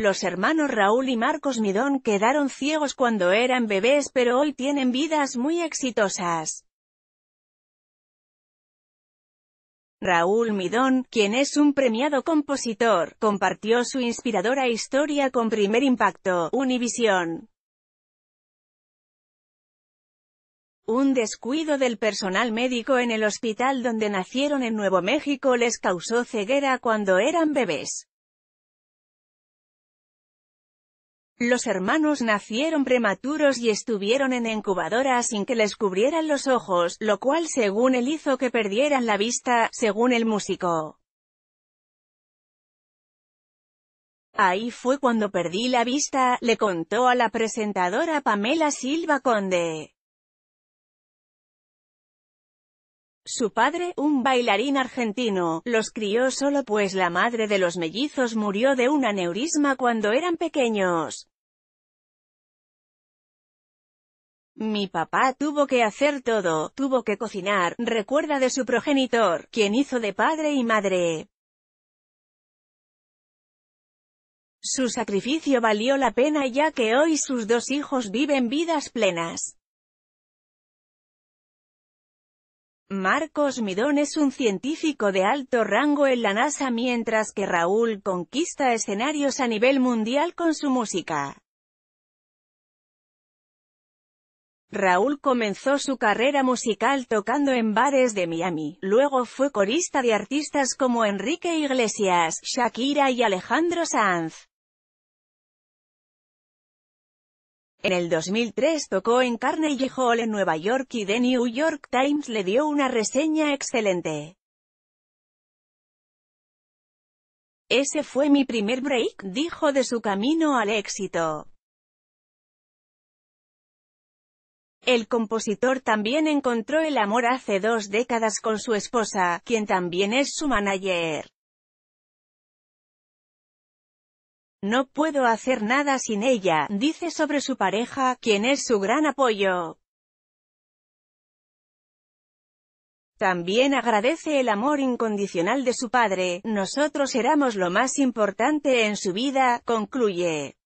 Los hermanos Raúl y Marcos Midón quedaron ciegos cuando eran bebés pero hoy tienen vidas muy exitosas. Raúl Midón, quien es un premiado compositor, compartió su inspiradora historia con Primer Impacto, Univisión. Un descuido del personal médico en el hospital donde nacieron en Nuevo México les causó ceguera cuando eran bebés. Los hermanos nacieron prematuros y estuvieron en incubadora sin que les cubrieran los ojos, lo cual según él hizo que perdieran la vista, según el músico. Ahí fue cuando perdí la vista, le contó a la presentadora Pamela Silva Conde. Su padre, un bailarín argentino, los crió solo pues la madre de los mellizos murió de un aneurisma cuando eran pequeños. Mi papá tuvo que hacer todo, tuvo que cocinar, recuerda de su progenitor, quien hizo de padre y madre. Su sacrificio valió la pena ya que hoy sus dos hijos viven vidas plenas. Marcos Midón es un científico de alto rango en la NASA mientras que Raúl conquista escenarios a nivel mundial con su música. Raúl comenzó su carrera musical tocando en bares de Miami, luego fue corista de artistas como Enrique Iglesias, Shakira y Alejandro Sanz. En el 2003 tocó en Carnegie Hall en Nueva York y The New York Times le dio una reseña excelente. Ese fue mi primer break, dijo de su camino al éxito. El compositor también encontró el amor hace dos décadas con su esposa, quien también es su manager. No puedo hacer nada sin ella, dice sobre su pareja, quien es su gran apoyo. También agradece el amor incondicional de su padre, nosotros éramos lo más importante en su vida, concluye.